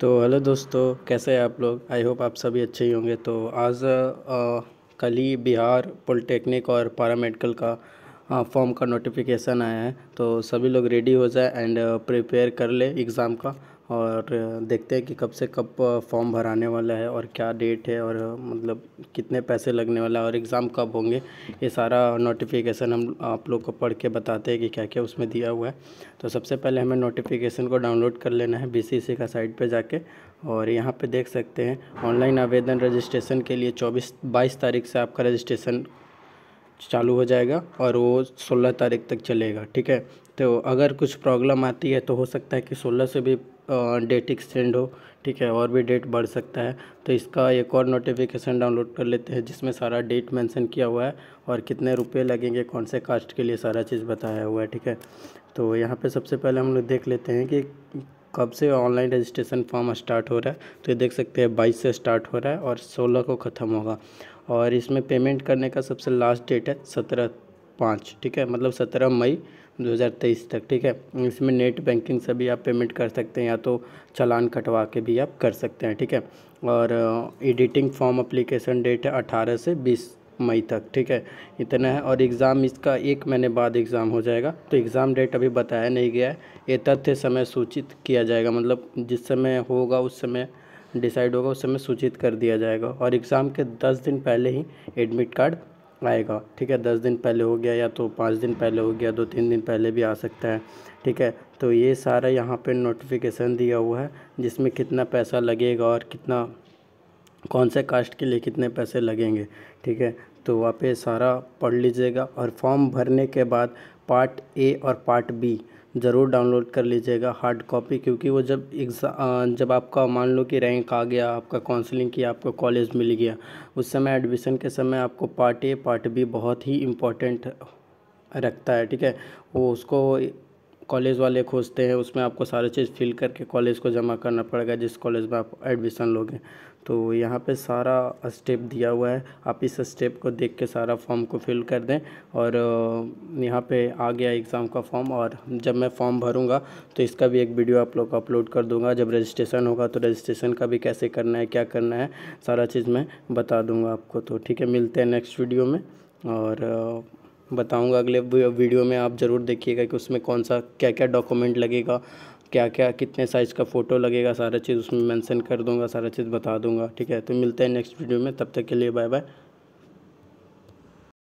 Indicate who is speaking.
Speaker 1: तो हेलो दोस्तों कैसे हैं आप लोग आई होप आप सभी अच्छे ही होंगे तो आज कल ही बिहार पॉलिटेक्निक और मेडिकल का फॉर्म का नोटिफिकेशन आया है तो सभी लोग रेडी हो जाए एंड प्रिपेयर कर ले एग्ज़ाम का और देखते हैं कि कब से कब फॉर्म भराने वाला है और क्या डेट है और मतलब कितने पैसे लगने वाला है और एग्ज़ाम कब होंगे ये सारा नोटिफिकेशन हम आप लोग को पढ़ के बताते हैं कि क्या क्या उसमें दिया हुआ है तो सबसे पहले हमें नोटिफिकेशन को डाउनलोड कर लेना है बी का साइट पर जाके और यहाँ पे देख सकते हैं ऑनलाइन आवेदन रजिस्ट्रेशन के लिए चौबीस बाईस तारीख से आपका रजिस्ट्रेशन चालू हो जाएगा और वो सोलह तारीख तक चलेगा ठीक है तो अगर कुछ प्रॉब्लम आती है तो हो सकता है कि सोलह से भी डेट एक्सटेंड हो ठीक है और भी डेट बढ़ सकता है तो इसका एक और नोटिफिकेशन डाउनलोड कर लेते हैं जिसमें सारा डेट मेंशन किया हुआ है और कितने रुपए लगेंगे कौन से कास्ट के लिए सारा चीज़ बताया हुआ है ठीक है तो यहाँ पे सबसे पहले हम लोग देख लेते हैं कि कब से ऑनलाइन रजिस्ट्रेशन फॉर्म स्टार्ट हो रहा है तो ये देख सकते हैं बाईस से स्टार्ट हो रहा है और सोलह को ख़त्म होगा और इसमें पेमेंट करने का सबसे लास्ट डेट है सत्रह पाँच ठीक है मतलब सत्रह मई 2023 तक ठीक है इसमें नेट बैंकिंग से भी आप पेमेंट कर सकते हैं या तो चालान कटवा के भी आप कर सकते हैं ठीक है और एडिटिंग फॉर्म अप्लीकेशन डेट है अठारह से बीस मई तक ठीक है इतना है और एग्ज़ाम इसका एक महीने बाद एग्ज़ाम हो जाएगा तो एग्ज़ाम डेट अभी बताया नहीं गया है ये तथ्य समय सूचित किया जाएगा मतलब जिस समय होगा उस समय डिसाइड होगा उस समय सूचित कर दिया जाएगा और एग्ज़ाम के दस दिन पहले ही एडमिट कार्ड आएगा ठीक है दस दिन पहले हो गया या तो पाँच दिन पहले हो गया दो तीन दिन पहले भी आ सकता है ठीक है तो ये सारा यहाँ पे नोटिफिकेशन दिया हुआ है जिसमें कितना पैसा लगेगा और कितना कौन से कास्ट के लिए कितने पैसे लगेंगे ठीक है तो वहाँ पे सारा पढ़ लीजिएगा और फॉर्म भरने के बाद पार्ट ए और पार्ट बी ज़रूर डाउनलोड कर लीजिएगा हार्ड कॉपी क्योंकि वो जब एग्ज़ाम जब आपका मान लो कि रैंक आ गया आपका काउंसलिंग किया आपको कॉलेज मिल गया उस समय एडमिशन के समय आपको पार्ट ए पार्ट बी बहुत ही इम्पोर्टेंट रखता है ठीक है वो उसको कॉलेज वाले खोजते हैं उसमें आपको सारे चीज़ फिल करके कॉलेज को जमा करना पड़ेगा जिस कॉलेज में आप एडमिशन लोगे तो यहाँ पे सारा स्टेप दिया हुआ है आप इस स्टेप को देख के सारा फॉर्म को फिल कर दें और यहाँ पे आ गया एग्ज़ाम का फॉर्म और जब मैं फॉर्म भरूँगा तो इसका भी एक वीडियो आप लोग अपलोड कर दूँगा जब रजिस्ट्रेशन होगा तो रजिस्ट्रेशन का भी कैसे करना है क्या करना है सारा चीज़ मैं बता दूँगा आपको तो ठीक है मिलते हैं नेक्स्ट वीडियो में और बताऊँगा अगले वीडियो में आप ज़रूर देखिएगा कि उसमें कौन सा क्या क्या डॉक्यूमेंट लगेगा क्या क्या कितने साइज़ का फ़ोटो लगेगा सारा चीज़ उसमें मेंशन कर दूंगा सारा चीज़ बता दूंगा ठीक है तो मिलते हैं नेक्स्ट वीडियो में तब तक के लिए बाय बाय